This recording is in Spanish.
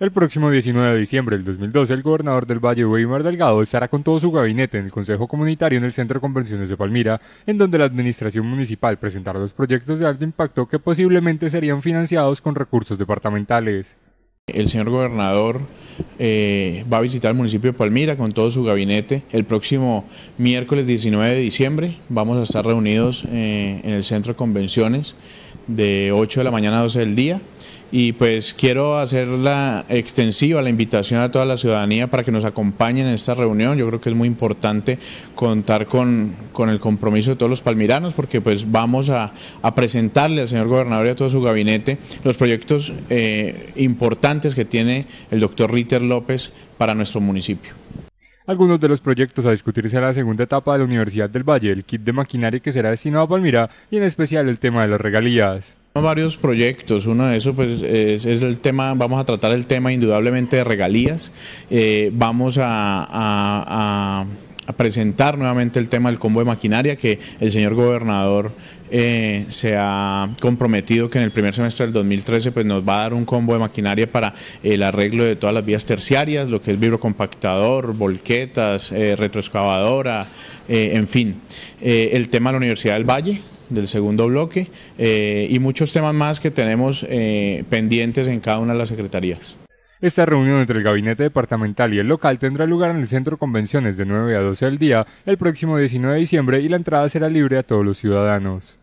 El próximo 19 de diciembre del 2012, el gobernador del Valle Weimar Delgado estará con todo su gabinete en el Consejo Comunitario en el Centro de Convenciones de Palmira, en donde la administración municipal presentará los proyectos de alto impacto que posiblemente serían financiados con recursos departamentales. El señor gobernador eh, va a visitar el municipio de Palmira con todo su gabinete el próximo miércoles 19 de diciembre. Vamos a estar reunidos eh, en el Centro de Convenciones de 8 de la mañana a 12 del día. Y pues quiero hacer la extensiva la invitación a toda la ciudadanía para que nos acompañen en esta reunión. Yo creo que es muy importante contar con, el compromiso de todos los palmiranos porque pues vamos a, a presentarle al señor gobernador y a todo su gabinete los proyectos eh, importantes que tiene el doctor Ritter López para nuestro municipio algunos de los proyectos a discutirse en la segunda etapa de la Universidad del Valle, el kit de maquinaria que será destinado a Palmira y en especial el tema de las regalías. Varios proyectos, uno de esos pues, es, el tema, vamos a tratar el tema indudablemente de regalías, eh, vamos a a presentar nuevamente el tema del combo de maquinaria que el señor gobernador eh, se ha comprometido que en el primer semestre del 2013 pues nos va a dar un combo de maquinaria para el arreglo de todas las vías terciarias, lo que es vibrocompactador, volquetas, eh, retroexcavadora, eh, en fin. el tema de la Universidad del Valle, del segundo bloque y muchos temas más que tenemos pendientes en cada una de las secretarías. Esta reunión entre el gabinete departamental y el local tendrá lugar en el centro convenciones de 9 a 12 del día el próximo 19 de diciembre y la entrada será libre a todos los ciudadanos.